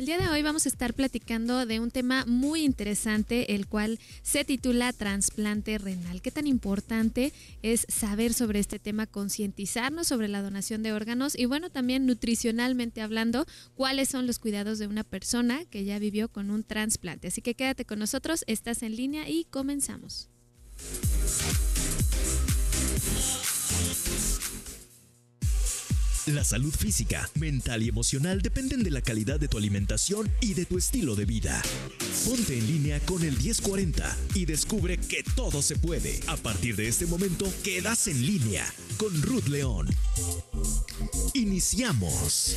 El día de hoy vamos a estar platicando de un tema muy interesante, el cual se titula trasplante renal. ¿Qué tan importante es saber sobre este tema, concientizarnos sobre la donación de órganos y bueno, también nutricionalmente hablando, cuáles son los cuidados de una persona que ya vivió con un trasplante? Así que quédate con nosotros, estás en línea y comenzamos. La salud física, mental y emocional dependen de la calidad de tu alimentación y de tu estilo de vida. Ponte en línea con el 1040 y descubre que todo se puede. A partir de este momento, quedas en línea con Ruth León. Iniciamos.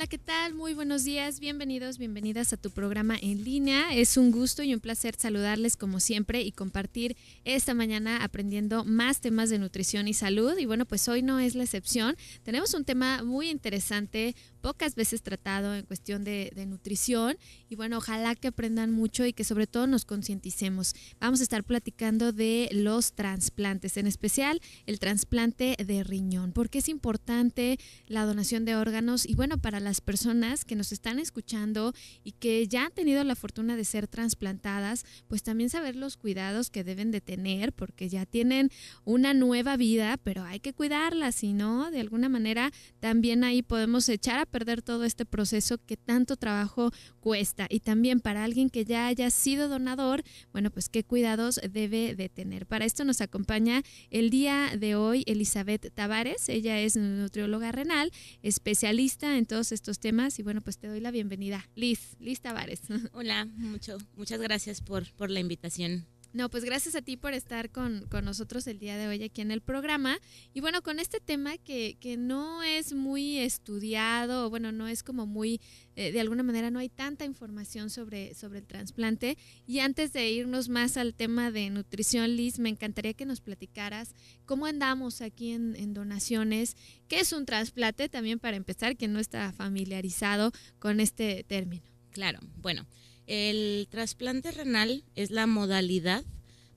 Hola, ¿qué tal? Muy buenos días, bienvenidos, bienvenidas a tu programa en línea. Es un gusto y un placer saludarles como siempre y compartir esta mañana aprendiendo más temas de nutrición y salud. Y bueno, pues hoy no es la excepción. Tenemos un tema muy interesante, pocas veces tratado en cuestión de, nutrición. Y bueno, ojalá que aprendan mucho y que sobre todo nos concienticemos. Vamos a estar platicando de los trasplantes, en especial el trasplante de riñón, porque es importante la donación de órganos. Y bueno, para las personas que nos están escuchando y que ya han tenido la fortuna de ser trasplantadas, pues también saber los cuidados que deben de tener, porque ya tienen una nueva vida, pero hay que cuidarla, si no, de alguna manera también ahí podemos echar a perder todo este proceso que tanto trabajo cuesta. Y también para alguien que ya haya sido donador, bueno, pues qué cuidados debe de tener. Para esto nos acompaña el día de hoy Elizabeth Tavares. Ella es nutrióloga renal, especialista en todos estos temas. Y bueno, pues te doy la bienvenida. Liz, Liz Tavares. Hola, mucho, muchas gracias por, por la invitación. No, pues gracias a ti por estar con, nosotros el día de hoy aquí en el programa. Y bueno, con este tema que, no es muy estudiado, bueno, no es como muy, eh, de alguna manera no hay tanta información sobre, sobre el trasplante. Y antes de irnos más al tema de nutrición, Liz, me encantaría que nos platicaras cómo andamos aquí en, en donaciones, qué es un trasplante también para empezar, quien no está familiarizado con este término. Claro, bueno. El trasplante renal es la modalidad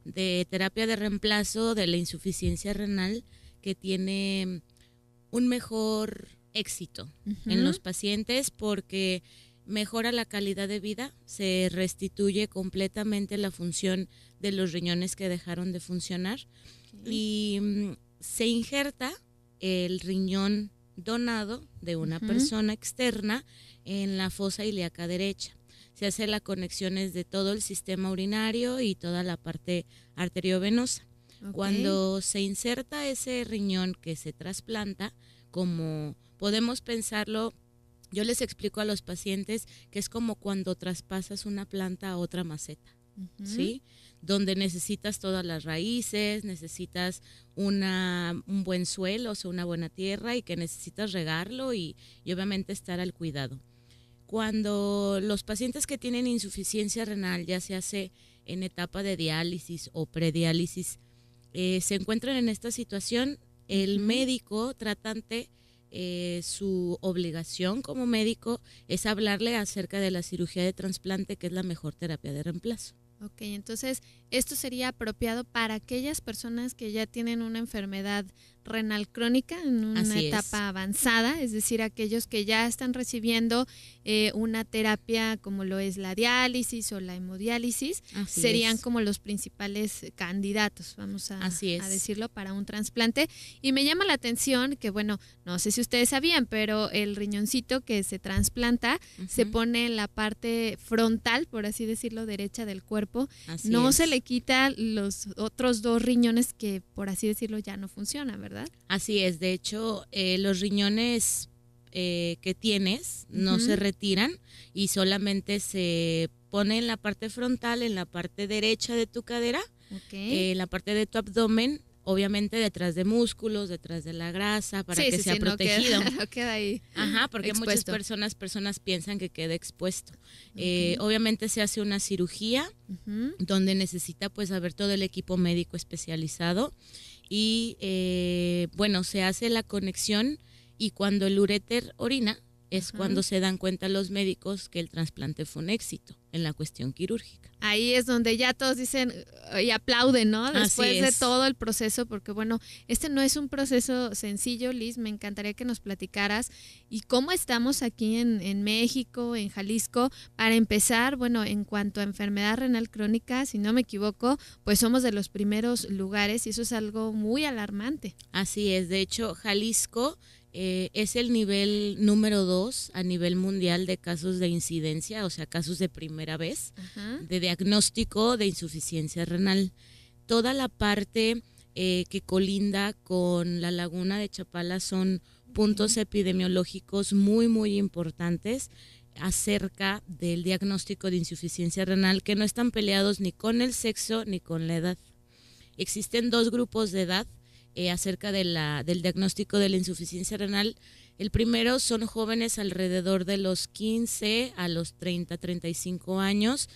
de terapia de reemplazo de la insuficiencia renal que tiene un mejor éxito en los pacientes porque mejora la calidad de vida, se restituye completamente la función de los riñones que dejaron de funcionar y mm, se injerta el riñón donado de una persona externa en la fosa ilíaca derecha se hacen las conexiones de todo el sistema urinario y toda la parte arteriovenosa. Cuando se inserta ese riñón que se trasplanta, como podemos pensarlo, yo les explico a los pacientes que es como cuando traspasas una planta a otra maceta, ¿sí? Donde necesitas todas las raíces, necesitas una, un buen suelo, o sea, una buena tierra y que necesitas regarlo y obviamente estar al cuidado cuando los pacientes que tienen insuficiencia renal, ya se hace en etapa de diálisis o prediálisis, eh, se encuentran en esta situación, el médico tratante, eh, su obligación como médico es hablarle acerca de la cirugía de trasplante, que es la mejor terapia de reemplazo. Ok, entonces esto sería apropiado para aquellas personas que ya tienen una enfermedad renal crónica en una etapa avanzada, es decir, aquellos que ya están recibiendo eh, una terapia como lo es la diálisis o la hemodiálisis, serían como los principales eh, candidatos, vamos a, decirlo, para un trasplante. Y me llama la atención que, bueno, no sé si ustedes sabían, pero el riñoncito que se trasplanta se pone en la parte frontal, por así decirlo, derecha del cuerpo. no se le quita los otros dos riñones que, por así decirlo, ya no funcionan, ¿verdad? Así es, de hecho, eh, los riñones eh, que tienes no se retiran y solamente se pone en la parte frontal, en la parte derecha de tu cadera, en eh, la parte de tu abdomen, obviamente detrás de músculos, detrás de la grasa, para que sea protegido. No queda, ahí. Ajá, porque muchas personas, personas piensan que queda expuesto. Eh, obviamente se hace una cirugía donde necesita pues haber todo el equipo médico especializado y bueno, se hace la conexión y cuando el ureter orina es cuando se dan cuenta los médicos que el trasplante fue un éxito en la cuestión quirúrgica. Ahí es donde ya todos dicen eh, y aplauden, ¿no? Después de todo el proceso, porque bueno, este no es un proceso sencillo, Liz, me encantaría que nos platicaras y cómo estamos aquí en México, en Jalisco, para empezar, bueno, en cuanto a enfermedad renal crónica, si no me equivoco, pues somos de los primeros lugares y eso es algo muy alarmante. Así es, de hecho, Jalisco eh, es el nivel número dos a nivel mundial de casos de incidencia, o sea, casos de primera vez, de diagnóstico de insuficiencia renal. Toda la parte eh, que colinda con la laguna de Chapala son puntos epidemiológicos muy, muy importantes acerca del diagnóstico de insuficiencia renal que no están peleados ni con el sexo ni con la edad. Existen dos grupos de edad eh, acerca de la, del diagnóstico de la insuficiencia renal. El primero son jóvenes alrededor de los 15 a los 30, 35 años,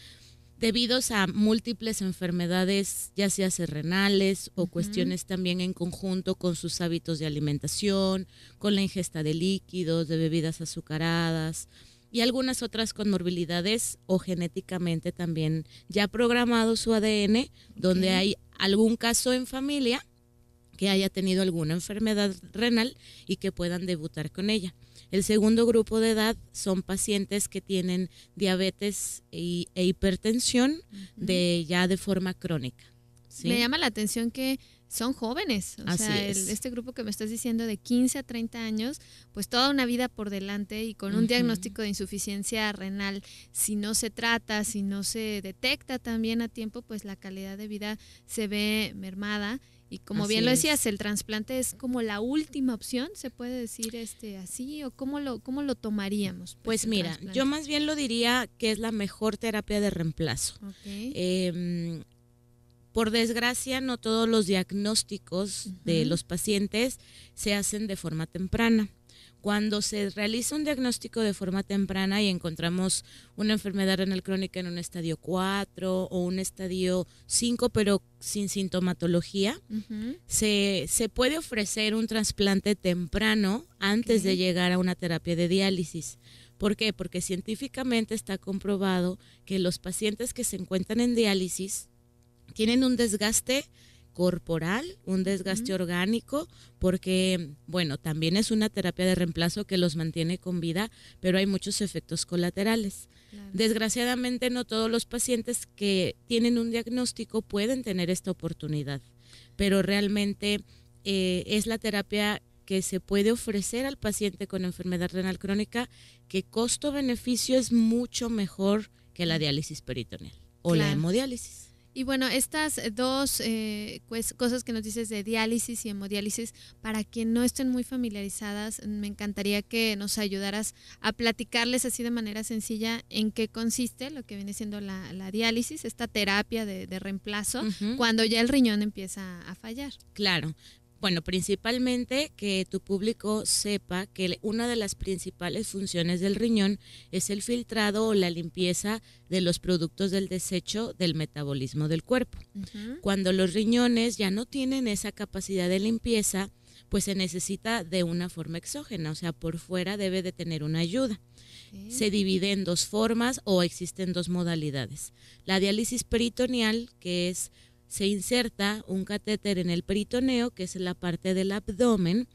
debidos a múltiples enfermedades, ya sea renales o cuestiones también en conjunto con sus hábitos de alimentación, con la ingesta de líquidos, de bebidas azucaradas y algunas otras con o genéticamente también ya programado su ADN, donde hay algún caso en familia que haya tenido alguna enfermedad renal y que puedan debutar con ella. El segundo grupo de edad son pacientes que tienen diabetes e, hipertensión de ya de forma crónica. Me llama la atención que son jóvenes. O sea, este grupo que me estás diciendo de 15 a 30 años, pues toda una vida por delante y con un diagnóstico de insuficiencia renal, si no se trata, si no se detecta también a tiempo, pues la calidad de vida se ve mermada y como bien lo decías, el trasplante es como la última opción, se puede decir este así o cómo lo cómo lo tomaríamos. Pues, pues mira, yo más bien lo diría que es la mejor terapia de reemplazo. Em, por desgracia, no todos los diagnósticos de los pacientes se hacen de forma temprana. Cuando se realiza un diagnóstico de forma temprana y encontramos una enfermedad renal crónica en un estadio 4 o un estadio 5, pero sin sintomatología, se, puede ofrecer un trasplante temprano antes de llegar a una terapia de diálisis. ¿Por qué? Porque científicamente está comprobado que los pacientes que se encuentran en diálisis tienen un desgaste corporal, un desgaste orgánico, porque, bueno, también es una terapia de reemplazo que los mantiene con vida, pero hay muchos efectos colaterales. Desgraciadamente no todos los pacientes que tienen un diagnóstico pueden tener esta oportunidad, pero realmente eh, es la terapia que se puede ofrecer al paciente con enfermedad renal crónica, que costo-beneficio es mucho mejor que la diálisis peritoneal o la hemodiálisis. Y bueno, estas dos eh, cosas que nos dices de diálisis y hemodiálisis, para quien no estén muy familiarizadas, me encantaría que nos ayudaras a platicarles así de manera sencilla en qué consiste lo que viene siendo la, diálisis, esta terapia de, reemplazo, cuando ya el riñón empieza a fallar. Claro, bueno, principalmente que tu público sepa que una de las principales funciones del riñón es el filtrado o la limpieza de los productos del desecho del metabolismo del cuerpo. Cuando los riñones ya no tienen esa capacidad de limpieza, pues se necesita de una forma exógena, o sea, por fuera debe de tener una ayuda. Se divide en dos formas o existen dos modalidades. La diálisis peritoneal, que es se inserta un catéter en el peritoneo, que es la parte del abdomen,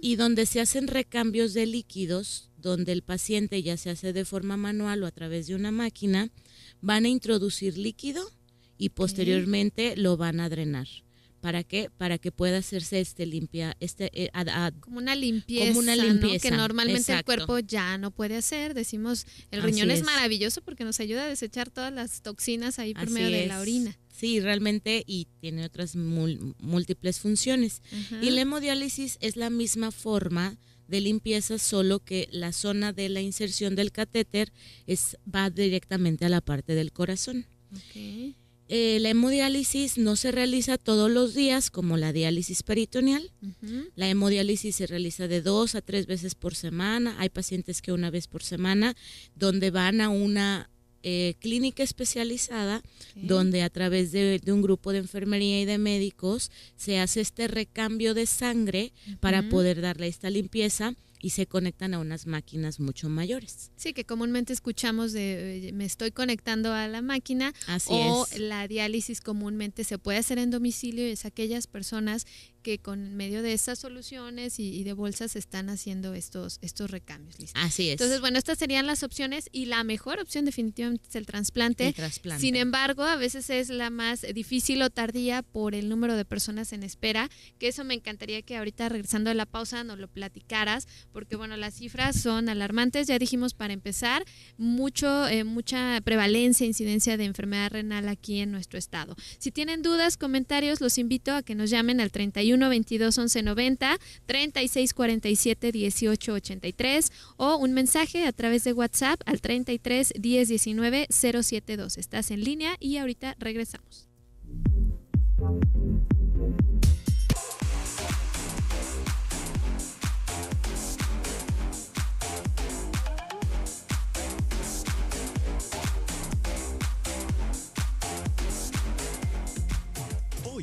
y donde se hacen recambios de líquidos, donde el paciente ya se hace de forma manual o a través de una máquina, van a introducir líquido y posteriormente lo van a drenar. ¿Para qué? Para que pueda hacerse este limpia, este eh, como una limpieza, como una limpieza que normalmente el cuerpo ya no puede hacer. Decimos el riñón es, maravilloso porque nos ayuda a desechar todas las toxinas ahí por medio de la orina. Sí, realmente y tiene otras múltiples funciones. Y la hemodiálisis es la misma forma de limpieza, solo que la zona de la inserción del catéter es va directamente a la parte del corazón. Eh, la hemodiálisis no se realiza todos los días como la diálisis peritoneal. La hemodiálisis se realiza de dos a tres veces por semana. Hay pacientes que una vez por semana, donde van a una eh, clínica especializada, donde a través de, un grupo de enfermería y de médicos se hace este recambio de sangre para poder darle esta limpieza y se conectan a unas máquinas mucho mayores. Sí, que comúnmente escuchamos de me estoy conectando a la máquina Así o la diálisis comúnmente se puede hacer en domicilio y es aquellas personas que con medio de esas soluciones y, de bolsas están haciendo estos, estos recambios. ¿listo? Así es. Entonces, bueno, estas serían las opciones y la mejor opción definitivamente es el trasplante. Sin embargo, a veces es la más difícil o tardía por el número de personas en espera, que eso me encantaría que ahorita regresando a la pausa nos lo platicaras, porque bueno, las cifras son alarmantes, ya dijimos para empezar, mucho, eh, mucha prevalencia, incidencia de enfermedad renal aquí en nuestro estado. Si tienen dudas, comentarios, los invito a que nos llamen al 31 31 22 11 90, 36 47 18 83 o un mensaje a través de WhatsApp al 33 10 19 072. Estás en línea y ahorita regresamos.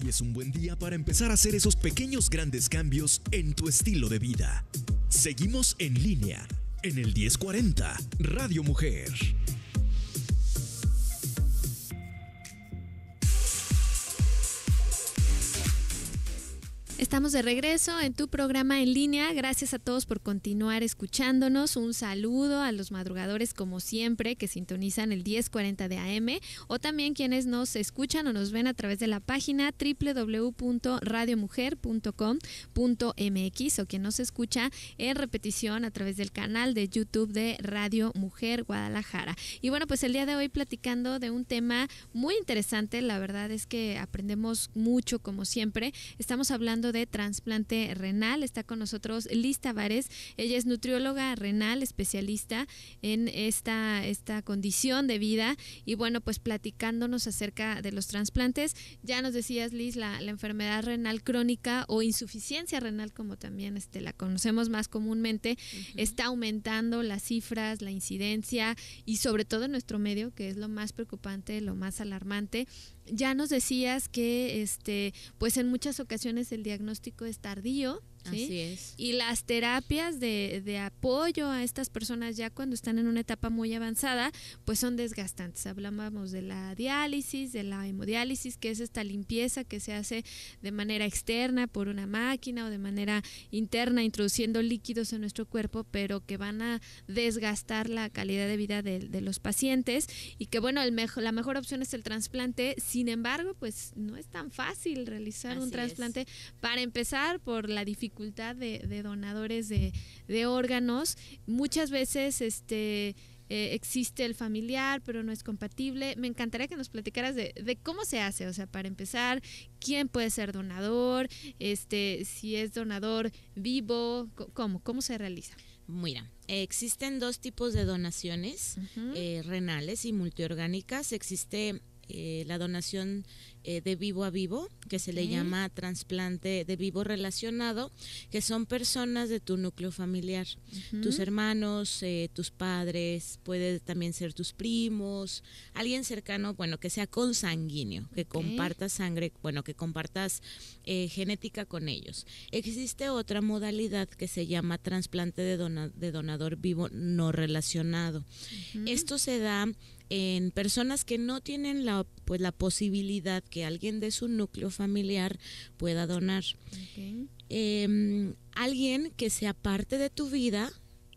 Hoy es un buen día para empezar a hacer esos pequeños grandes cambios en tu estilo de vida. Seguimos en línea, en el 1040, Radio Mujer. Estamos de regreso en tu programa en línea. Gracias a todos por continuar escuchándonos. Un saludo a los madrugadores como siempre que sintonizan el 1040 de AM o también quienes nos escuchan o nos ven a través de la página www.radiomujer.com.mx o quien nos escucha en repetición a través del canal de YouTube de Radio Mujer Guadalajara. Y bueno, pues el día de hoy platicando de un tema muy interesante. La verdad es que aprendemos mucho como siempre. Estamos hablando de trasplante renal. Está con nosotros Liz Tavares. Ella es nutrióloga renal, especialista en esta, esta condición de vida. Y bueno, pues platicándonos acerca de los trasplantes. Ya nos decías, Liz, la, la enfermedad renal crónica o insuficiencia renal, como también este, la conocemos más comúnmente, está aumentando las cifras, la incidencia y sobre todo en nuestro medio, que es lo más preocupante, lo más alarmante ya nos decías que este, pues en muchas ocasiones el diagnóstico es tardío es. Y las terapias de, apoyo a estas personas ya cuando están en una etapa muy avanzada, pues son desgastantes. Hablábamos de la diálisis, de la hemodiálisis, que es esta limpieza que se hace de manera externa por una máquina o de manera interna, introduciendo líquidos en nuestro cuerpo, pero que van a desgastar la calidad de vida de, los pacientes. Y que bueno, el mejor la mejor opción es el trasplante. Sin embargo, pues no es tan fácil realizar un trasplante. Para empezar, por la dificultad de, donadores de, órganos. Muchas veces este, eh, existe el familiar, pero no es compatible. Me encantaría que nos platicaras de, cómo se hace, o sea, para empezar, quién puede ser donador, este, si es donador vivo, cómo, cómo se realiza. Mira, existen dos tipos de donaciones, eh, renales y multiorgánicas. Existe eh, la donación eh, de vivo a vivo, que se le llama trasplante de vivo relacionado, que son personas de tu núcleo familiar, tus hermanos, eh, tus padres, puede también ser tus primos, alguien cercano, bueno, que sea consanguíneo, que compartas sangre, bueno, que compartas genética con ellos. Existe otra modalidad que se llama trasplante de, de donador vivo no relacionado. Esto se da en personas que no tienen la, pues, la posibilidad que alguien de su núcleo familiar pueda donar. Em, alguien que sea parte de tu vida,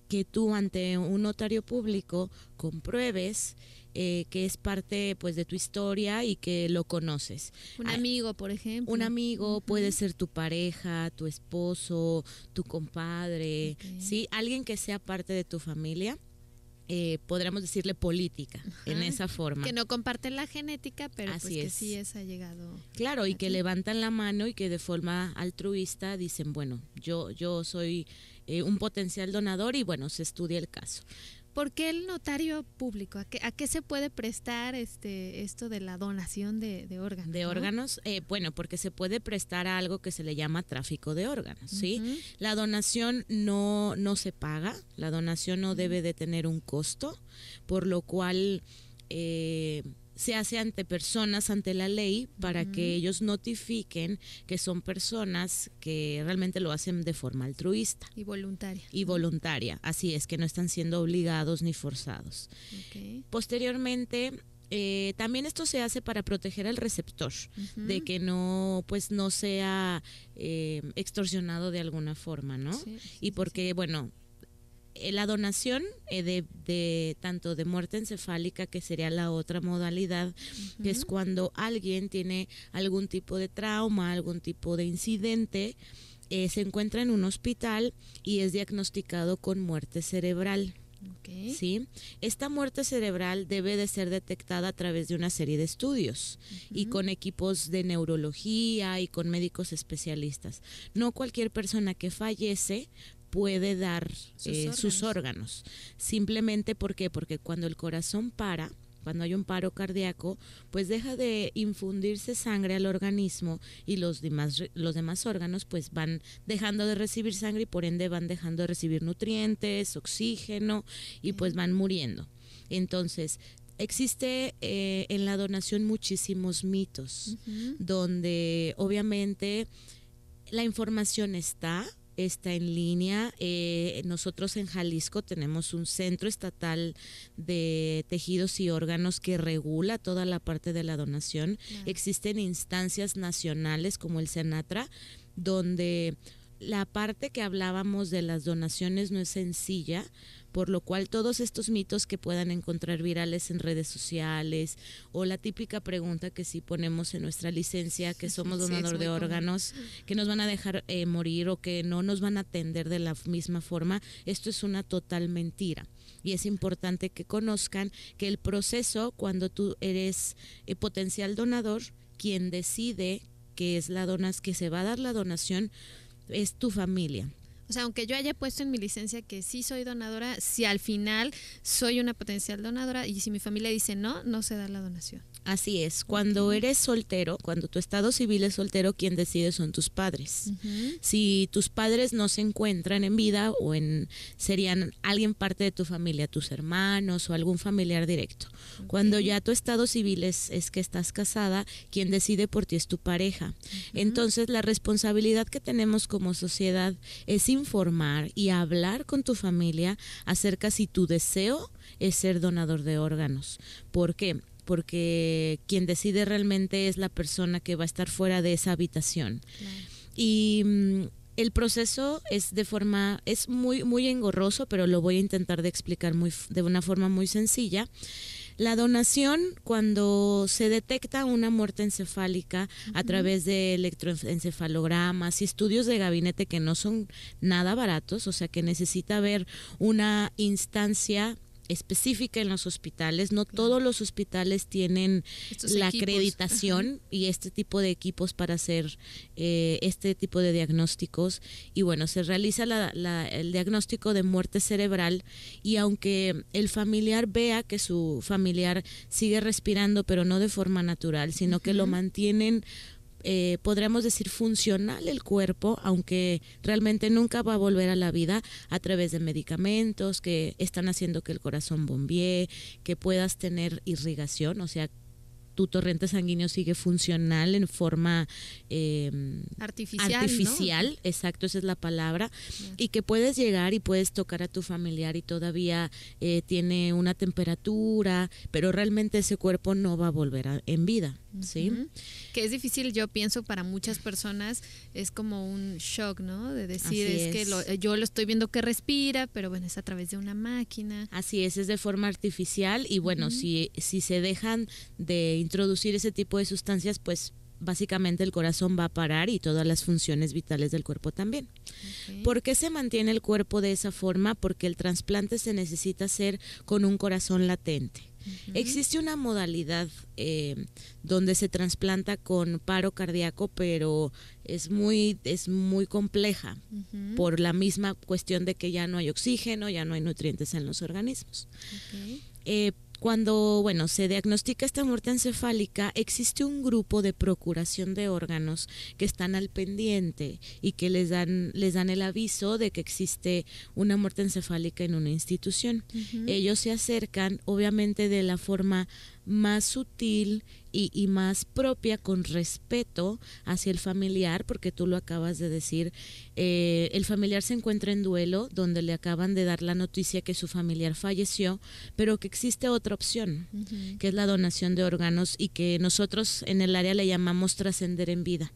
que tú ante un notario público compruebes eh, que es parte pues de tu historia y que lo conoces. Un ah, amigo, por ejemplo. Un amigo puede ser tu pareja, tu esposo, tu compadre, sí, alguien que sea parte de tu familia. Eh, podríamos decirle política en esa forma. Que no comparten la genética, pero pues que sí es ha llegado. Claro, y que levantan la mano y que de forma altruista dicen, bueno, yo, yo soy eh, un potencial donador y bueno, se estudia el caso. ¿Por qué el notario público? ¿A qué, se puede prestar este, esto de la donación de, órganos? De órganos, eh, bueno, porque se puede prestar a algo que se le llama tráfico de órganos, ¿sí? La donación no, no se paga, la donación no debe de tener un costo, por lo cual... Eh, se hace ante personas, ante la ley, para que ellos notifiquen que son personas que realmente lo hacen de forma altruista. Y voluntaria. Y voluntaria, así es, que no están siendo obligados ni forzados. Posteriormente, eh, también esto se hace para proteger al receptor de que no pues no sea eh, extorsionado de alguna forma no y porque bueno eh, la donación eh, de, tanto de muerte encefálica, que sería la otra modalidad, que es cuando alguien tiene algún tipo de trauma, algún tipo de incidente, eh, se encuentra en un hospital y es diagnosticado con muerte cerebral. ¿Sí? Esta muerte cerebral debe de ser detectada a través de una serie de estudios y con equipos de neurología y con médicos especialistas. No cualquier persona que fallece puede dar sus, eh, órganos. Simplemente porque cuando el corazón para, cuando hay un paro cardíaco, pues deja de infundirse sangre al organismo y los demás, los demás órganos pues van dejando de recibir sangre y por ende van dejando de recibir nutrientes, oxígeno y pues van muriendo. Entonces, existe eh, en la donación muchísimos mitos, donde obviamente la información está, está en línea. Eh, nosotros en Jalisco tenemos un centro estatal de tejidos y órganos que regula toda la parte de la donación. Existen instancias nacionales como el Senatra, donde la parte que hablábamos de las donaciones no es sencilla, por lo cual todos estos mitos que puedan encontrar virales en redes sociales o la típica pregunta que si ponemos en nuestra licencia que somos donador de órganos, que nos van a dejar eh, morir o que no nos van a atender de la misma forma, esto es una total mentira. Y es importante que conozcan que el proceso cuando tú eres eh, potencial donador, quien decide que es la donas que se va a dar la donación es tu familia. O sea, aunque yo haya puesto en mi licencia que sí soy donadora, si al final soy una potencial donadora y si mi familia dice no, no se da la donación. Así es, cuando eres soltero, cuando tu estado civil es soltero, quien decide son tus padres. Si tus padres no se encuentran en vida o en serían alguien parte de tu familia, tus hermanos o algún familiar directo. Cuando ya tu estado civil es, que estás casada, quien decide por ti es tu pareja. Entonces la responsabilidad que tenemos como sociedad es informar y hablar con tu familia acerca si tu deseo es ser donador de órganos. ¿Por qué? porque quien decide realmente es la persona que va a estar fuera de esa habitación. Y mm, el proceso es de forma, es muy, muy engorroso, pero lo voy a intentar de explicar muy, de una forma muy sencilla. La donación, cuando se detecta una muerte encefálica a través de electroencefalogramas y estudios de gabinete que no son nada baratos, o sea que necesita haber una instancia específica en los hospitales. No todos los hospitales tienen la acreditación y este tipo de equipos para hacer eh, este tipo de diagnósticos. Y bueno, se realiza el diagnóstico de muerte cerebral y aunque el familiar vea que su familiar sigue respirando, pero no de forma natural, sino que lo mantienen eh, podríamos decir, funcional el cuerpo, aunque realmente nunca va a volver a la vida a través de medicamentos que están haciendo que el corazón bombee, que puedas tener irrigación, o sea, tu torrente sanguíneo sigue funcional en forma em, artificial. Artificial, exacto, esa es la palabra. Y que puedes llegar y puedes tocar a tu familiar y todavía eh, tiene una temperatura, pero realmente ese cuerpo no va a volver en vida, ¿sí? Que es difícil, yo pienso, para muchas personas es como un shock, ¿no? De decir, es, que eh, yo lo estoy viendo que respira, pero bueno, es a través de una máquina. Así es, es de forma artificial y bueno, si, si se dejan de introducir ese tipo de sustancias, pues básicamente el corazón va a parar y todas las funciones vitales del cuerpo también. ¿Por qué se mantiene el cuerpo de esa forma? Porque el trasplante se necesita hacer con un corazón latente. Existe una modalidad eh, donde se trasplanta con paro cardíaco, pero es muy, es muy compleja por la misma cuestión de que ya no hay oxígeno, ya no hay nutrientes en los organismos. Eh, cuando, bueno, se diagnostica esta muerte encefálica, existe un grupo de procuración de órganos que están al pendiente y que les dan, les dan el aviso de que existe una muerte encefálica en una institución. Ellos se acercan, obviamente, de la forma más sutil y, y, más propia con respeto hacia el familiar, porque tú lo acabas de decir, eh, el familiar se encuentra en duelo, donde le acaban de dar la noticia que su familiar falleció, pero que existe otra opción, que es la donación de órganos y que nosotros en el área le llamamos trascender en vida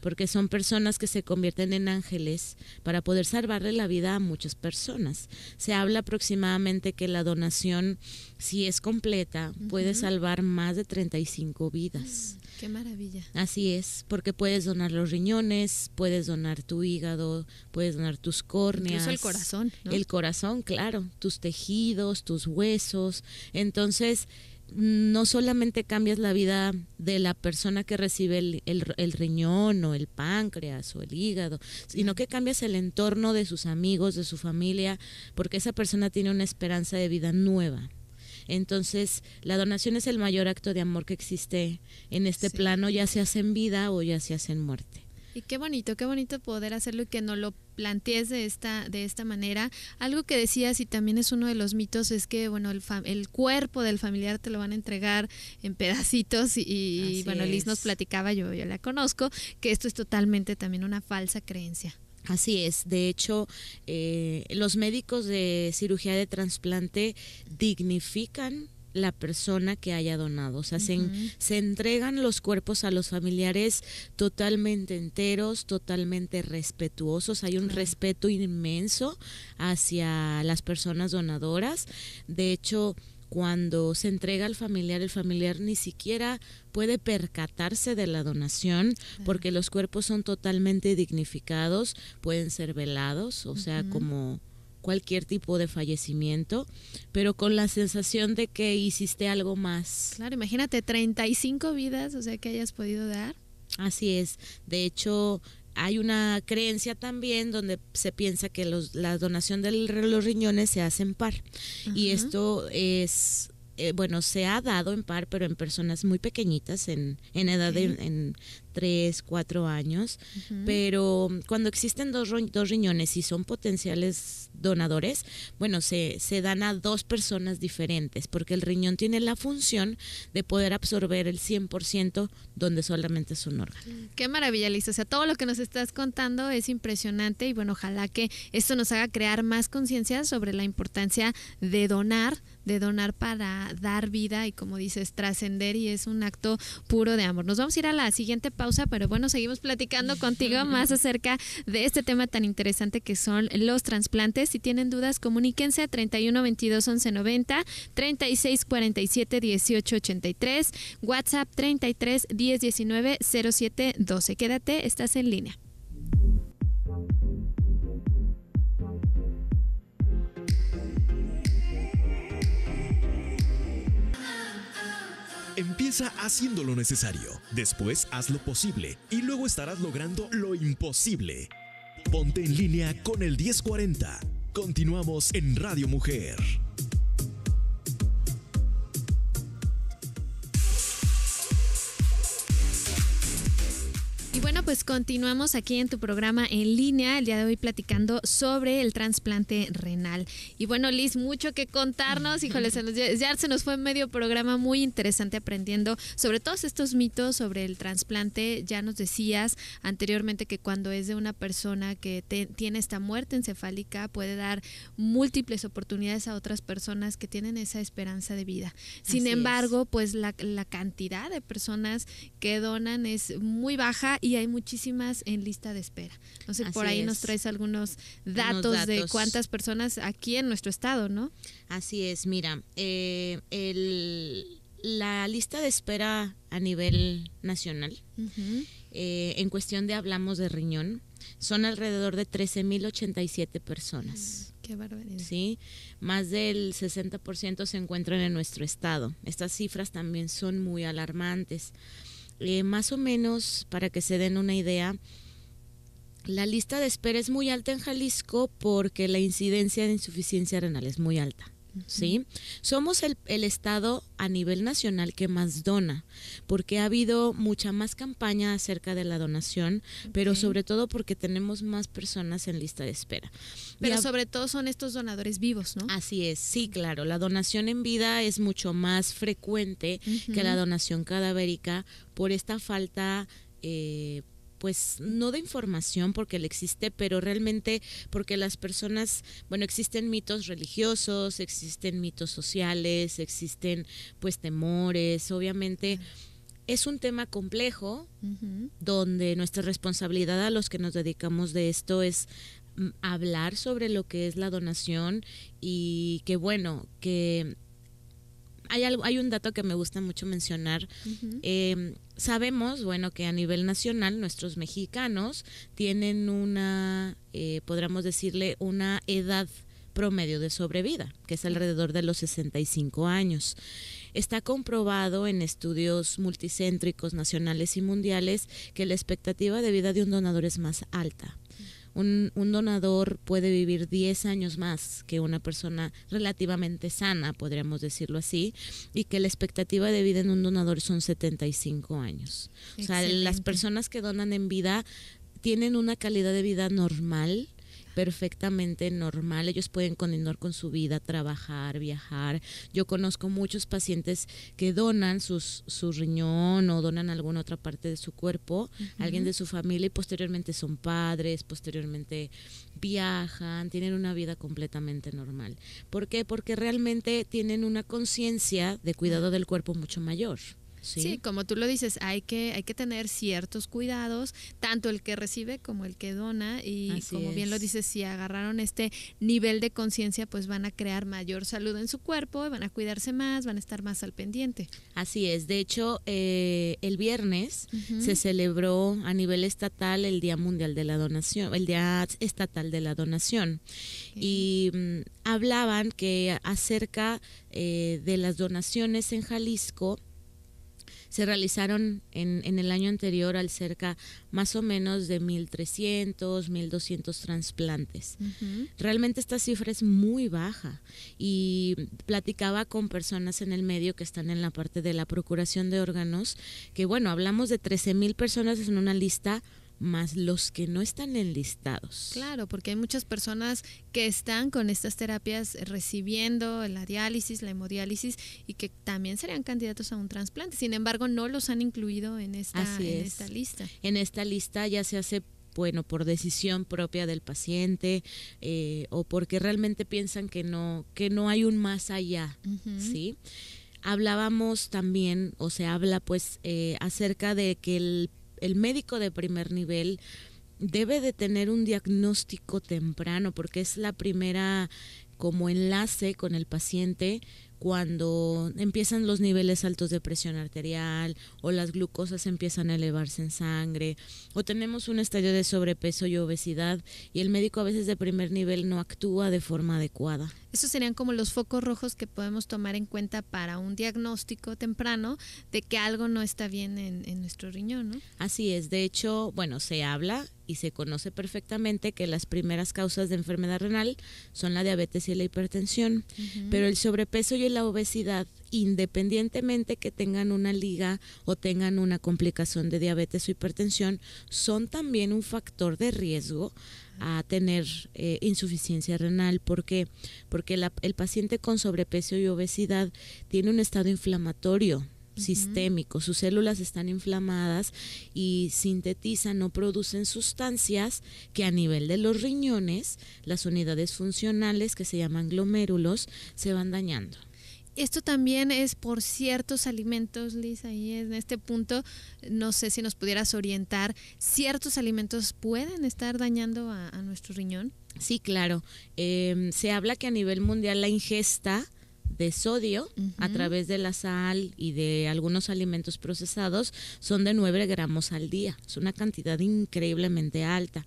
porque son personas que se convierten en ángeles para poder salvarle la vida a muchas personas. Se habla aproximadamente que la donación, si es completa, puede salvar más de 35 vidas. Mm, qué maravilla. Así es, porque puedes donar los riñones, puedes donar tu hígado, puedes donar tus córneas. el corazón. El corazón, claro, tus tejidos, tus huesos. Entonces, no solamente cambias la vida de la persona que recibe el, riñón o el páncreas o el hígado, sino que cambias el entorno de sus amigos, de su familia, porque esa persona tiene una esperanza de vida nueva. Entonces, la donación es el mayor acto de amor que existe en este plano, ya se hace en vida o ya se hace en muerte. Y qué bonito, qué bonito poder hacerlo y que no lo plantees de esta, de esta manera. Algo que decías y también es uno de los mitos es que, bueno, el, el cuerpo del familiar te lo van a entregar en pedacitos y, bueno, Liz nos platicaba, yo, yo la conozco, que esto es totalmente también una falsa creencia. Así es, de hecho, eh, los médicos de cirugía de trasplante dignifican la persona que haya donado. O sea, se, entregan los cuerpos a los familiares totalmente enteros, totalmente respetuosos. Hay un respeto inmenso hacia las personas donadoras. De hecho, cuando se entrega al familiar, el familiar ni siquiera puede percatarse de la donación porque los cuerpos son totalmente dignificados, pueden ser velados, o sea, como cualquier tipo de fallecimiento, pero con la sensación de que hiciste algo más. Claro, imagínate 35 vidas, o sea, que hayas podido dar. Así es. De hecho, hay una creencia también donde se piensa que los, la donación de los riñones se hacen par. Y esto es eh, bueno, se ha dado en par, pero en personas muy pequeñitas, en, en edad de en 3, 4 años. Pero cuando existen dos, dos riñones y son potenciales donadores, bueno, se, se dan a dos personas diferentes, porque el riñón tiene la función de poder absorber el 100% donde solamente es un órgano. Mm, qué maravilla, Lisa. O sea, todo lo que nos estás contando es impresionante y bueno, ojalá que esto nos haga crear más conciencia sobre la importancia de donar de donar para dar vida y como dices, trascender y es un acto puro de amor. Nos vamos a ir a la siguiente pausa, pero bueno, seguimos platicando contigo más acerca de este tema tan interesante que son los trasplantes. Si tienen dudas, comuníquense a 31 22 11 90, 36 47 18 83, WhatsApp 33 10 19 07 12. Quédate, estás en línea. Empieza haciendo lo necesario, después haz lo posible y luego estarás logrando lo imposible. Ponte en línea con el 1040. Continuamos en Radio Mujer. Y bueno, pues continuamos aquí en tu programa en línea, el día de hoy platicando sobre el trasplante renal. Y bueno, Liz, mucho que contarnos, híjole, ya se nos fue medio programa muy interesante aprendiendo sobre todos estos mitos sobre el trasplante. Ya nos decías anteriormente que cuando es de una persona que tiene esta muerte encefálica puede dar múltiples oportunidades a otras personas que tienen esa esperanza de vida. Sin embargo, pues la, cantidad de personas que donan es muy baja y hay muchísimas en lista de espera. por ahí nos traes algunos datos, de cuántas personas aquí en nuestro estado, ¿no? Así es, mira, eh, el, la lista de espera a nivel nacional, eh, en cuestión de hablamos de riñón, son alrededor de 13.087 personas. Mm, qué barbaridad. Sí, más del 60% se encuentran en nuestro estado. Estas cifras también son muy alarmantes. Eh, más o menos, para que se den una idea, la lista de espera es muy alta en Jalisco porque la incidencia de insuficiencia renal es muy alta. ¿sí? Somos el, estado a nivel nacional que más dona, porque ha habido mucha más campaña acerca de la donación, pero sobre todo porque tenemos más personas en lista de espera. Pero sobre todo son estos donadores vivos, ¿no? Así es, sí, claro. La donación en vida es mucho más frecuente que la donación cadavérica por esta falta... Eh, pues no de información porque él existe, pero realmente porque las personas, bueno, existen mitos religiosos, existen mitos sociales, existen pues temores, obviamente. Es un tema complejo donde nuestra responsabilidad a los que nos dedicamos de esto es mm, hablar sobre lo que es la donación y que bueno, que hay, un dato que me gusta mucho mencionar. Em, sabemos, bueno, que a nivel nacional nuestros mexicanos tienen una, eh, podríamos decirle, una edad promedio de sobrevida, que es alrededor de los 65 años. Está comprobado en estudios multicéntricos nacionales y mundiales que la expectativa de vida de un donador es más alta un, donador puede vivir 10 años más que una persona relativamente sana, podríamos decirlo así, y que la expectativa de vida en un donador son 75 años. O sea, las personas que donan en vida tienen una calidad de vida normal, perfectamente normal. Ellos pueden continuar con su vida, trabajar, viajar. Yo conozco muchos pacientes que donan sus, su riñón o donan alguna otra parte de su cuerpo, alguien de su familia y posteriormente son padres, posteriormente viajan, tienen una vida completamente normal. ¿Por qué? Porque realmente tienen una conciencia de cuidado del cuerpo mucho mayor. Sí. como tú lo dices, hay que, hay que tener ciertos cuidados, tanto el que recibe como el que dona, y como bien lo dices, si agarraron este nivel de conciencia, pues van a crear mayor salud en su cuerpo, van a cuidarse más, van a estar más al pendiente. Así es, de hecho, eh, el viernes se celebró a nivel estatal el Día Mundial de la Donación, el Día Estatal de la Donación, y mm, hablaban que acerca eh, de las donaciones en Jalisco, se realizaron en, en el año anterior al cerca más o menos de 1.300, 1.200 trasplantes. Realmente esta cifra es muy baja y platicaba con personas en el medio que están en la parte de la procuración de órganos, que bueno, hablamos de 13.000 personas en una lista más los que no están enlistados. Claro, porque hay muchas personas que están con estas terapias recibiendo la diálisis, la hemodiálisis y que también serían candidatos a un trasplante. Sin embargo, no los han incluido en esta, lista. En esta lista ya se hace bueno, por decisión propia del paciente eh, o porque realmente piensan que no, que no hay un más allá, Hablábamos también, o se habla pues eh, acerca de que el el médico de primer nivel debe de tener un diagnóstico temprano porque es la primera como enlace con el paciente cuando empiezan los niveles altos de presión arterial o las glucosas empiezan a elevarse en sangre o tenemos un estadio de sobrepeso y obesidad y el médico a veces de primer nivel no actúa de forma adecuada. Esos serían como los focos rojos que podemos tomar en cuenta para un diagnóstico temprano de que algo no está bien en, en nuestro riñón, ¿no? Así es, de hecho, bueno, se habla y se conoce perfectamente que las primeras causas de enfermedad renal son la diabetes y la hipertensión, pero el sobrepeso y la obesidad, independientemente que tengan una liga o tengan una complicación de diabetes o hipertensión, son también un factor de riesgo a tener eh, insuficiencia renal. ¿Por qué? Porque el paciente con sobrepeso y obesidad tiene un estado inflamatorio sistémico. Sus células están inflamadas y sintetizan, o producen sustancias que a nivel de los riñones, las unidades funcionales que se llaman glomérulos, se van dañando. Esto también es por ciertos alimentos, Lisa y en este punto, no sé si nos pudieras orientar, ¿ciertos alimentos pueden estar dañando a, nuestro riñón? Sí, claro. Em, se habla que a nivel mundial la ingesta de sodio a través de la sal y de algunos alimentos procesados son de 9 gramos al día. Es una cantidad increíblemente alta.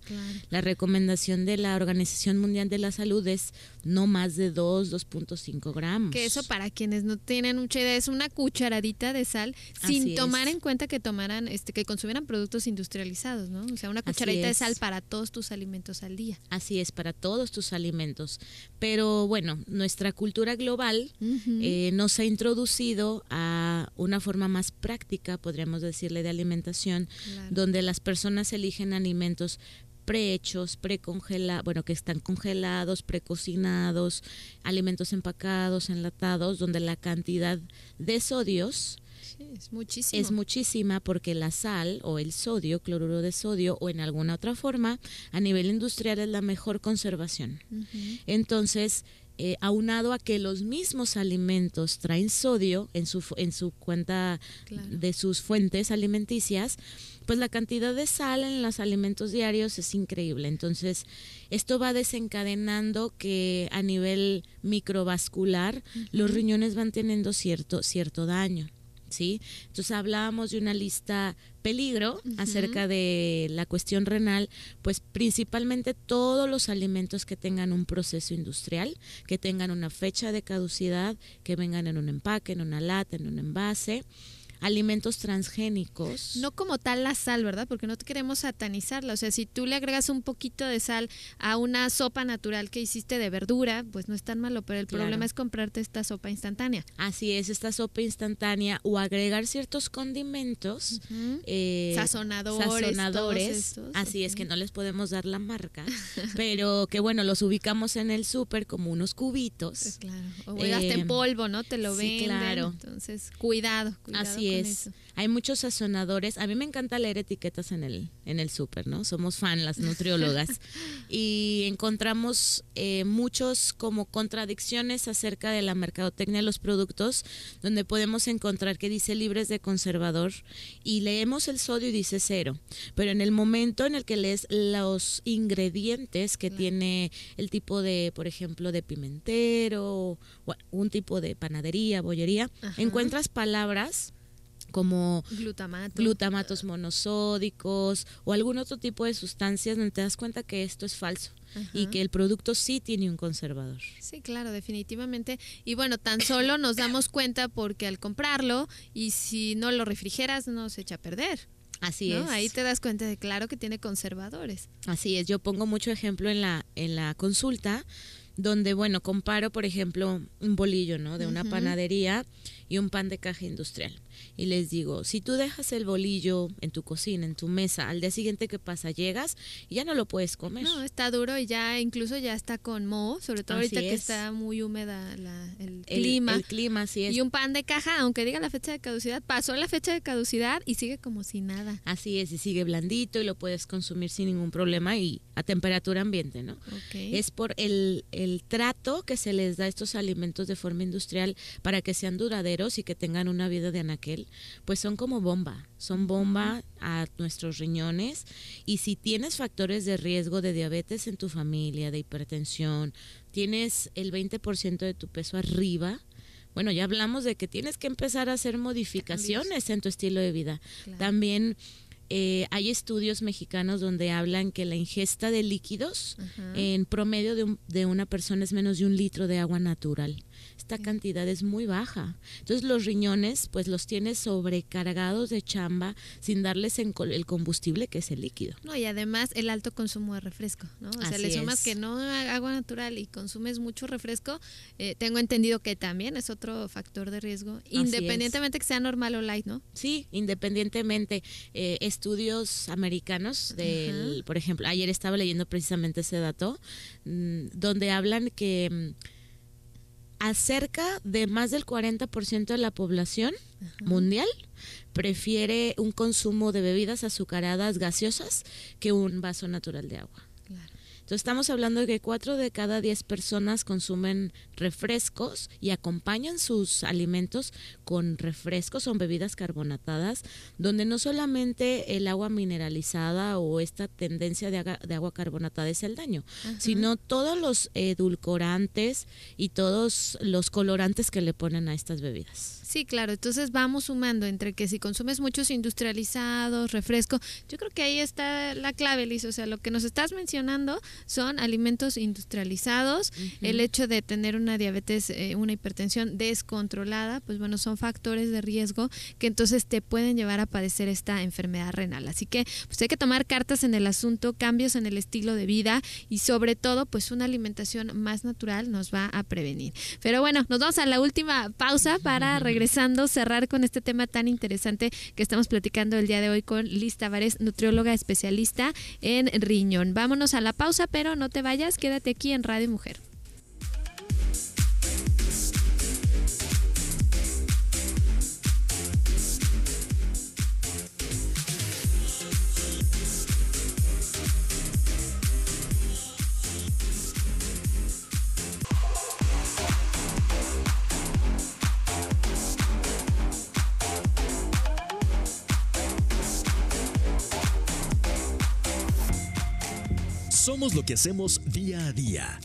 La recomendación de la Organización Mundial de la Salud es no más de 2, 2.5 gramos. Que eso para quienes no tienen mucha idea es una cucharadita de sal sin tomar en cuenta que tomaran, este, que consumieran productos industrializados, ¿no? O sea, una cucharadita de sal para todos tus alimentos al día. Así es, para todos tus alimentos. Pero bueno, nuestra cultura global eh, nos ha introducido a una forma más práctica, podríamos decirle, de alimentación, donde las personas eligen alimentos prehechos, precongelados, bueno, que están congelados, precocinados, alimentos empacados, enlatados, donde la cantidad de sodios es, es muchísima porque la sal o el sodio, cloruro de sodio o en alguna otra forma, a nivel industrial es la mejor conservación. Entonces, eh, aunado a que los mismos alimentos traen sodio en su, en su cuenta de sus fuentes alimenticias, pues la cantidad de sal en los alimentos diarios es increíble. Entonces, esto va desencadenando que a nivel microvascular los riñones van teniendo cierto, cierto daño. Entonces hablábamos de una lista peligro acerca de la cuestión renal, pues principalmente todos los alimentos que tengan un proceso industrial, que tengan una fecha de caducidad, que vengan en un empaque, en una lata, en un envase, alimentos transgénicos. No como tal la sal, ¿verdad? Porque no queremos satanizarla. O sea, si tú le agregas un poquito de sal a una sopa natural que hiciste de verdura, pues no es tan malo, pero el problema es comprarte esta sopa instantánea. Así es, esta sopa instantánea o agregar ciertos condimentos. Eh, sazonadores. así es que no les podemos dar la marca, pero que bueno, los ubicamos en el súper como unos cubitos. Pues claro. O en em, polvo, ¿no? Te lo sí, Claro. Entonces, cuidado, cuidado. Así hay muchos sazonadores. A mí me encanta leer etiquetas en el, en el súper, ¿no? Somos fan, las nutriólogas. y encontramos eh, muchos como contradicciones acerca de la mercadotecnia de los productos, donde podemos encontrar que dice libres de conservador y leemos el sodio y dice cero. Pero en el momento en el que lees los ingredientes que tiene el tipo de, por ejemplo, de pimentero o un tipo de panadería, bollería, encuentras palabras como glutamatos monosódicos o algún otro tipo de sustancias donde te das cuenta que esto es falso y que el producto sí tiene un conservador. Sí, claro, definitivamente. Y bueno, tan solo nos damos cuenta porque al comprarlo y si no lo refrigeras no se echa a perder. Así es. Ahí te das cuenta de claro que tiene conservadores. Así es, yo pongo mucho ejemplo en la, en la consulta donde, bueno, comparo, por ejemplo, un bolillo, ¿no? De una panadería y un pan de caja industrial. Y les digo, si tú dejas el bolillo en tu cocina, en tu mesa, al día siguiente que pasa llegas y ya no lo puedes comer. No, está duro y ya incluso ya está con moho, sobre todo ahorita que está muy húmeda el, clima. El Y un pan de caja, aunque diga la fecha de caducidad, pasó la fecha de caducidad y sigue como si nada. Así es, y sigue blandito y lo puedes consumir sin ningún problema y a temperatura ambiente, ¿no? Es por el, el trato que se les da a estos alimentos de forma industrial para que sean duraderos y que tengan una vida de anaquel, pues son como bomba, son bomba a nuestros riñones y si tienes factores de riesgo de diabetes en tu familia, de hipertensión, tienes el 20% de tu peso arriba, bueno, ya hablamos de que tienes que empezar a hacer modificaciones en tu estilo de vida. También eh, hay estudios mexicanos donde hablan que la ingesta de líquidos en promedio de, de, una persona es menos de un litro de agua natural esta cantidad es muy baja. Entonces los riñones pues los tienes sobrecargados de chamba sin darles el combustible que es el líquido. No, y además el alto consumo de refresco, ¿no? O sea, le sumas que no agua natural y consumes mucho refresco, eh, tengo entendido que también es otro factor de riesgo, independientemente que sea normal o light, ¿no? Sí, independientemente. Eh, estudios americanos, del, por ejemplo, ayer estaba leyendo precisamente ese dato, mm, donde hablan que mm, acerca de más del 40% de la población mundial prefiere un consumo de bebidas azucaradas gaseosas que un vaso natural de agua. Entonces estamos hablando de que 4 de cada 10 personas consumen refrescos y acompañan sus alimentos con refrescos, son bebidas carbonatadas, donde no solamente el agua mineralizada o esta tendencia de, agua carbonatada es el daño, sino todos los edulcorantes y todos los colorantes que le ponen a estas bebidas. Sí, claro, entonces vamos sumando entre que si consumes muchos industrializados, refresco, yo creo que ahí está la clave, Liz, o sea, lo que nos estás mencionando son alimentos industrializados, el hecho de tener una diabetes, eh, una hipertensión descontrolada, pues bueno, son factores de riesgo que entonces te pueden llevar a padecer esta enfermedad renal. Así que pues, hay que tomar cartas en el asunto, cambios en el estilo de vida y sobre todo pues una alimentación más natural nos va a prevenir. Pero bueno, nos vamos a la última pausa para regresando cerrar con este tema tan interesante que estamos platicando el día de hoy con Lista Vares, nutrióloga especialista en riñón. Vámonos a la pausa pero no te vayas, quédate aquí en Radio Mujer. Somos lo que hacemos día a día.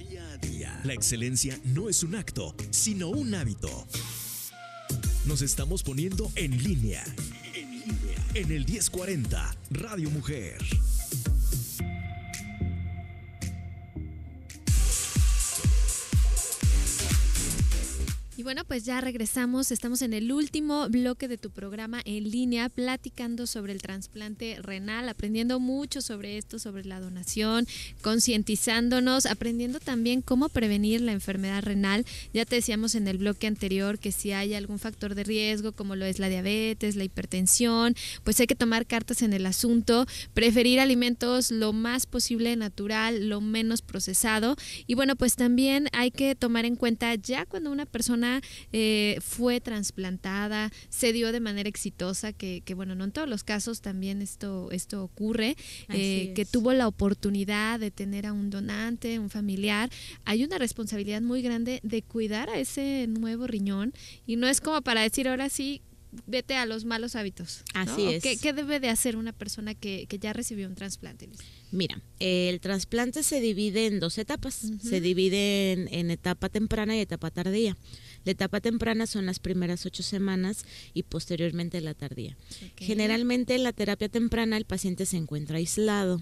La excelencia no es un acto, sino un hábito. Nos estamos poniendo en línea. En línea. En el 1040, Radio Mujer. Y bueno, pues ya regresamos, estamos en el último bloque de tu programa en línea, platicando sobre el trasplante renal, aprendiendo mucho sobre esto, sobre la donación, concientizándonos, aprendiendo también cómo prevenir la enfermedad renal. Ya te decíamos en el bloque anterior que si hay algún factor de riesgo, como lo es la diabetes, la hipertensión, pues hay que tomar cartas en el asunto, preferir alimentos lo más posible natural, lo menos procesado. Y bueno, pues también hay que tomar en cuenta ya cuando una persona eh, fue trasplantada, se dio de manera exitosa, que, bueno, no en todos los casos también esto, esto ocurre, eh, que tuvo la oportunidad de tener a un donante, un familiar, hay una responsabilidad muy grande de cuidar a ese nuevo riñón y no es como para decir ahora sí, vete a los malos hábitos. Así es. ¿Qué, debe de hacer una persona que, ya recibió un trasplante? Mira, el trasplante se divide en dos etapas. Se divide en, etapa temprana y etapa tardía. La etapa temprana son las primeras ocho semanas y posteriormente la tardía. Generalmente en la terapia temprana el paciente se encuentra aislado,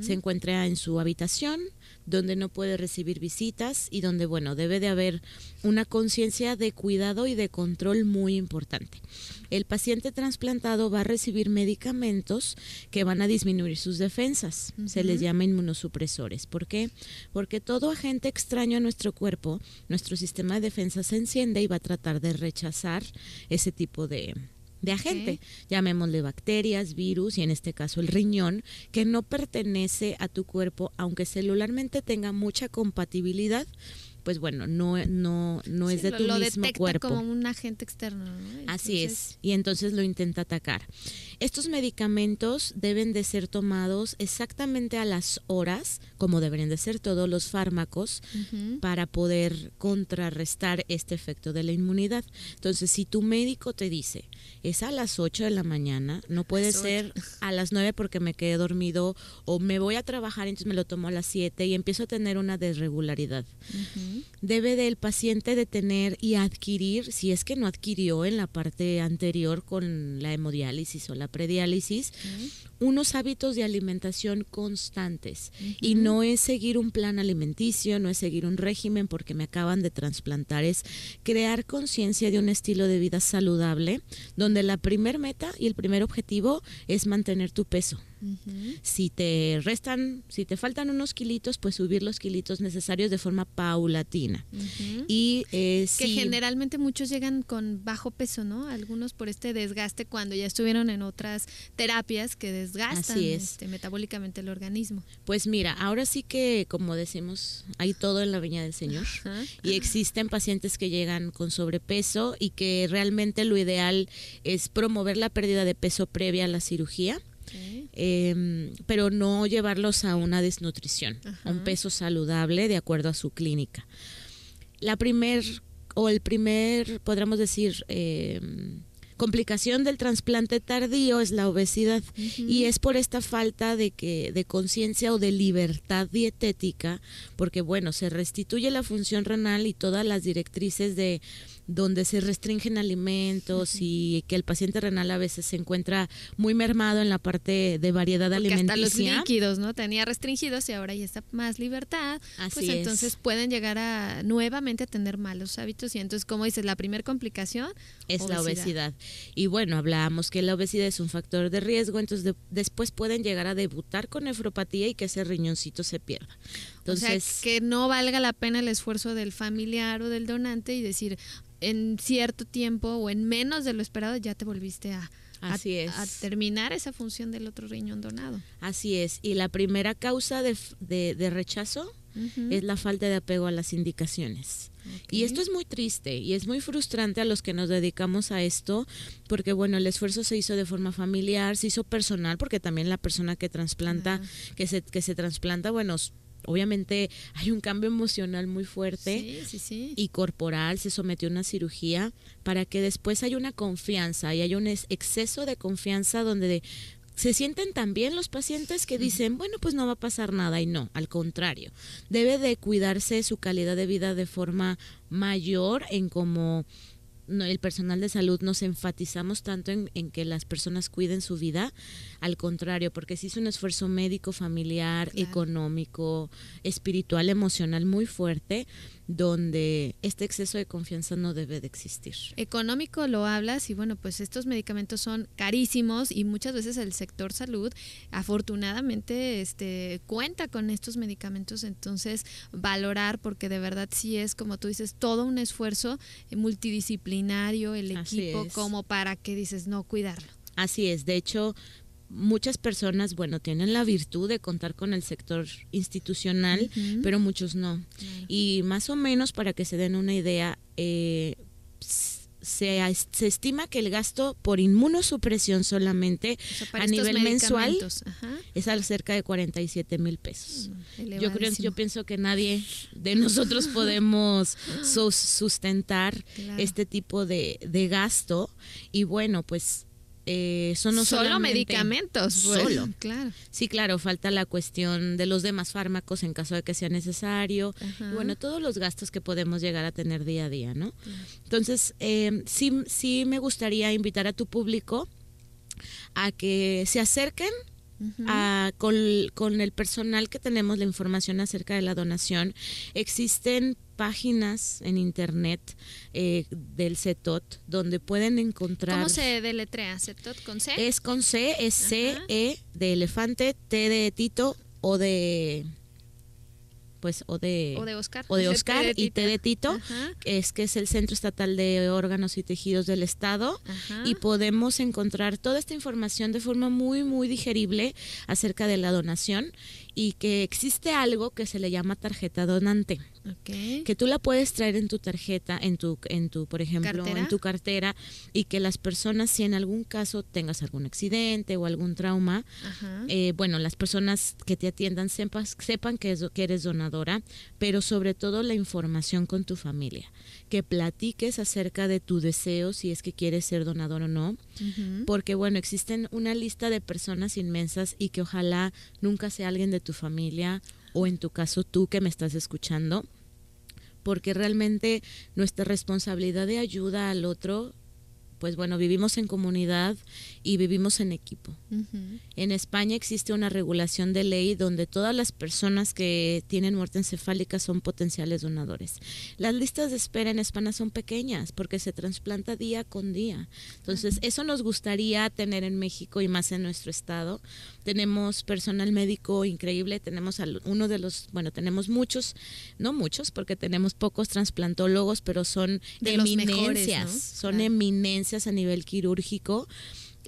se encuentra en su habitación, donde no puede recibir visitas y donde, bueno, debe de haber una conciencia de cuidado y de control muy importante. El paciente trasplantado va a recibir medicamentos que van a disminuir sus defensas. Se les llama inmunosupresores. ¿Por qué? Porque todo agente extraño a nuestro cuerpo, nuestro sistema de defensa se enciende y va a tratar de rechazar ese tipo de, de agente, llamémosle bacterias, virus y en este caso el riñón, que no pertenece a tu cuerpo, aunque celularmente tenga mucha compatibilidad pues bueno, no, no, no es de tu lo mismo cuerpo. como un agente externo. ¿no? Así es, y entonces lo intenta atacar. Estos medicamentos deben de ser tomados exactamente a las horas, como deberían de ser todos los fármacos, para poder contrarrestar este efecto de la inmunidad. Entonces, si tu médico te dice, es a las 8 de la mañana, no puede ser a las 9 porque me quedé dormido o me voy a trabajar, entonces me lo tomo a las 7 y empiezo a tener una desregularidad debe del paciente de tener y adquirir, si es que no adquirió en la parte anterior con la hemodiálisis o la prediálisis, unos hábitos de alimentación constantes y no es seguir un plan alimenticio, no es seguir un régimen porque me acaban de trasplantar, es crear conciencia de un estilo de vida saludable donde la primer meta y el primer objetivo es mantener tu peso. Si te restan, si te faltan unos kilitos, pues subir los kilitos necesarios de forma paulatina. Y es eh, que generalmente muchos llegan con bajo peso, ¿no? Algunos por este desgaste cuando ya estuvieron en otras terapias que desgastan Así este, metabólicamente el organismo. Pues mira, ahora sí que, como decimos, hay todo en la viña del Señor. Y existen pacientes que llegan con sobrepeso y que realmente lo ideal es promover la pérdida de peso previa a la cirugía. Em, pero no llevarlos a una desnutrición, a un peso saludable de acuerdo a su clínica. La primer, o el primer, podríamos decir, eh, complicación del trasplante tardío es la obesidad y es por esta falta de que de conciencia o de libertad dietética, porque bueno, se restituye la función renal y todas las directrices de donde se restringen alimentos y que el paciente renal a veces se encuentra muy mermado en la parte de variedad alimentaria alimenticia. Hasta los líquidos, ¿no? Tenía restringidos y ahora ya está más libertad. Así pues entonces pueden llegar a nuevamente a tener malos hábitos y entonces, como dices, la primera complicación es la obesidad. Y bueno, hablábamos que la obesidad es un factor de riesgo, entonces después pueden llegar a debutar con nefropatía y que ese riñoncito se pierda. Entonces, o sea, que no valga la pena el esfuerzo del familiar o del donante y decir en cierto tiempo o en menos de lo esperado ya te volviste a, terminar esa función del otro riñón donado. Así es. Y la primera causa de, de, rechazo es la falta de apego a las indicaciones. Y esto es muy triste y es muy frustrante a los que nos dedicamos a esto, porque bueno, el esfuerzo se hizo de forma familiar, se hizo personal, porque también la persona que trasplanta, que se, que se trasplanta, bueno, obviamente hay un cambio emocional muy fuerte y corporal, se sometió a una cirugía para que después haya una confianza y haya un exceso de confianza donde se sienten también los pacientes que dicen, bueno, pues no va a pasar nada y no, al contrario, debe de cuidarse su calidad de vida de forma mayor en cómo no, el personal de salud nos enfatizamos tanto en, que las personas cuiden su vida, al contrario, porque si es un esfuerzo médico, familiar, económico, espiritual, emocional muy fuerte donde este exceso de confianza no debe de existir. Económico lo hablas y bueno, pues estos medicamentos son carísimos y muchas veces el sector salud afortunadamente este cuenta con estos medicamentos, entonces valorar porque de verdad sí es como tú dices todo un esfuerzo eh, multidisciplinario el equipo como para que dices no cuidarlo. Así es, de hecho, muchas personas, bueno, tienen la virtud de contar con el sector institucional, pero muchos no. Y más o menos, para que se den una idea, eh, se, se, estima que el gasto por inmunosupresión solamente a nivel mensual es es cerca de 47 mil pesos. Mm, yo, creo, yo pienso que nadie de nosotros podemos sustentar este tipo de, de gasto y bueno, pues eh, son no solo medicamentos. Pues. solo. Claro. Sí, claro, falta la cuestión de los demás fármacos en caso de que sea necesario. bueno, todos los gastos que podemos llegar a tener día a día, ¿no? Entonces, em, sí, sí me gustaría invitar a tu público a que se acerquen con, el personal que tenemos la información acerca de la donación. Existen páginas en internet eh, del CETOT donde pueden encontrar. ¿Cómo se deletrea? ¿CETOT con C? Es con C, es C, E de elefante, T de Tito o de pues, o de, Oscar, o de y T de Tito, es que es el Centro Estatal de Órganos y Tejidos del Estado y podemos encontrar toda esta información de forma muy muy digerible acerca de la donación y que existe algo que se le llama tarjeta donante. Okay. Que tú la puedes traer en tu tarjeta, en tu, en tu, por ejemplo, en tu cartera, y que las personas, si en algún caso tengas algún accidente o algún trauma, eh, bueno, las personas que te atiendan sepan que, eres donadora, pero sobre todo la información con tu familia, que platiques acerca de tu deseo, si es que quieres ser donador o no, porque bueno, existen una lista de personas inmensas y que ojalá nunca sea alguien de tu familia o en tu caso tú que me estás escuchando, porque realmente nuestra responsabilidad de ayuda al otro pues bueno, vivimos en comunidad y vivimos en equipo. En España existe una regulación de ley donde todas las personas que tienen muerte encefálica son potenciales donadores. Las listas de espera en España son pequeñas porque se trasplanta día con día. Entonces, eso nos gustaría tener en México y más en nuestro estado. Tenemos personal médico increíble, tenemos uno de los, bueno, tenemos muchos, no muchos porque tenemos pocos transplantólogos, pero son de eminencias, son eminencias a nivel quirúrgico.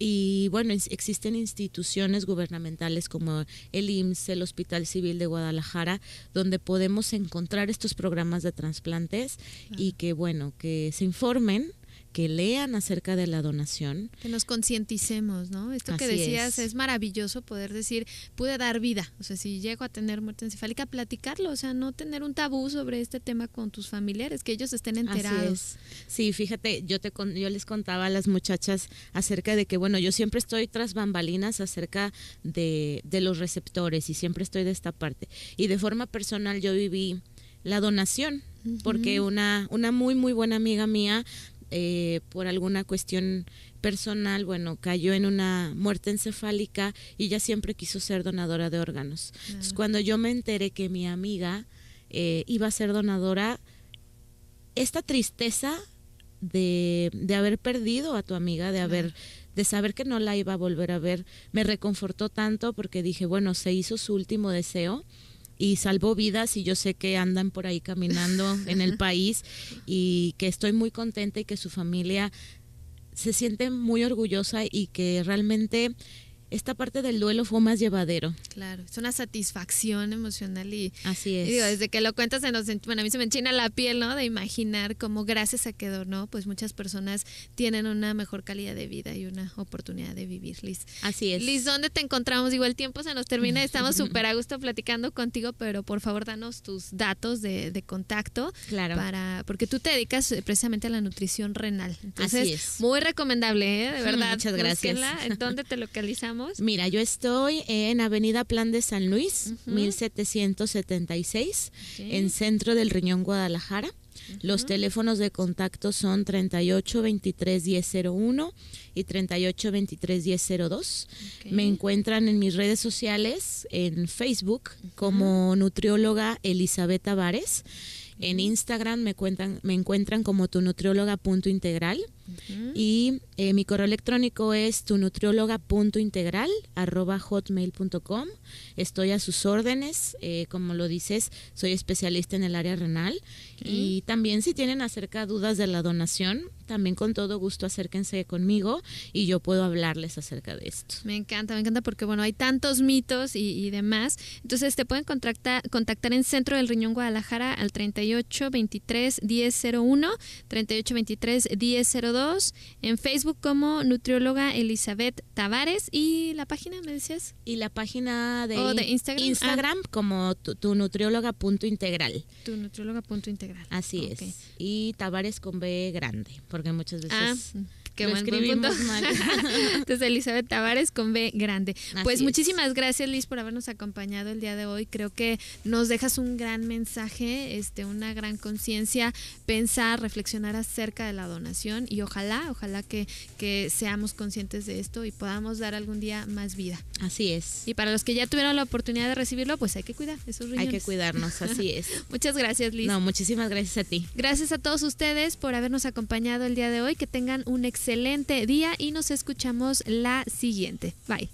Y bueno, existen instituciones gubernamentales como el IMSS, el Hospital Civil de Guadalajara, donde podemos encontrar estos programas de trasplantes y que bueno, que se informen que lean acerca de la donación. Que nos concienticemos, ¿no? Esto que decías es. maravilloso poder decir, pude dar vida. O sea, si llego a tener muerte encefálica, platicarlo, o sea, no tener un tabú sobre este tema con tus familiares, que ellos estén enterados. Sí, fíjate, yo, te, yo les contaba a las muchachas acerca de que, bueno, yo siempre estoy tras bambalinas acerca de, de los receptores y siempre estoy de esta parte. Y de forma personal yo viví la donación, porque una, una muy, muy buena amiga mía eh, por alguna cuestión personal, bueno, cayó en una muerte encefálica y ella siempre quiso ser donadora de órganos. Entonces, cuando yo me enteré que mi amiga eh, iba a ser donadora, esta tristeza de, de, haber perdido a tu amiga, de haber de saber que no la iba a volver a ver, me reconfortó tanto porque dije, bueno, se hizo su último deseo y salvo vidas y yo sé que andan por ahí caminando en el país y que estoy muy contenta y que su familia se siente muy orgullosa y que realmente esta parte del duelo fue más llevadero. Claro, es una satisfacción emocional y... Así es. desde que lo cuentas, se nos, bueno, a mí se me enchina la piel, ¿no? De imaginar cómo gracias a que donó, pues muchas personas tienen una mejor calidad de vida y una oportunidad de vivir, Liz. Así es. Liz, ¿dónde te encontramos? igual tiempo se nos termina, estamos súper a gusto platicando contigo, pero por favor danos tus datos de, contacto. Claro. Para, porque tú te dedicas eh, precisamente a la nutrición renal. Así es. Muy recomendable, ¿eh? De verdad. Muchas gracias. En ¿Dónde te localizamos? Mira, yo estoy en Avenida Plan de San Luis, 1776, en Centro del Riñón, Guadalajara. Los teléfonos de contacto son 38 23 1001 y 38 23 1002. Me encuentran en mis redes sociales, en Facebook, como nutrióloga Elizabeth Tavares. En Instagram me, cuentan, me encuentran como tu nutrióloga punto integral. Y eh, mi correo electrónico es hotmail.com Estoy a sus órdenes. Eh, como lo dices, soy especialista en el área renal. Y también si tienen acerca dudas de la donación, también con todo gusto acérquense conmigo y yo puedo hablarles acerca de esto. Me encanta, me encanta porque bueno, hay tantos mitos y, demás. Entonces te pueden contactar, contactar en Centro del Riñón Guadalajara al 3823 1001, 3823 1002 en Facebook como nutrióloga Elizabeth Tavares y la página, me decías. Y la página de, oh, Instagram. Ah. como tu, nutrióloga punto integral. Tu nutrióloga punto integral. Así es. Y Tavares con B grande, porque muchas veces... Ah. Qué Lo escribimos Entonces, Elizabeth Tavares con B grande. pues muchísimas gracias, Liz, por habernos acompañado el día de hoy. Creo que nos dejas un gran mensaje, este, una gran conciencia, pensar, reflexionar acerca de la donación y ojalá, ojalá que, que seamos conscientes de esto y podamos dar algún día más vida. Así es. Y para los que ya tuvieron la oportunidad de recibirlo, pues hay que cuidar esos riñones. Hay que cuidarnos, así es. Muchas gracias, Liz. No, muchísimas gracias a ti. Gracias a todos ustedes por habernos acompañado el día de hoy. Que tengan un excelente excelente día y nos escuchamos la siguiente. Bye.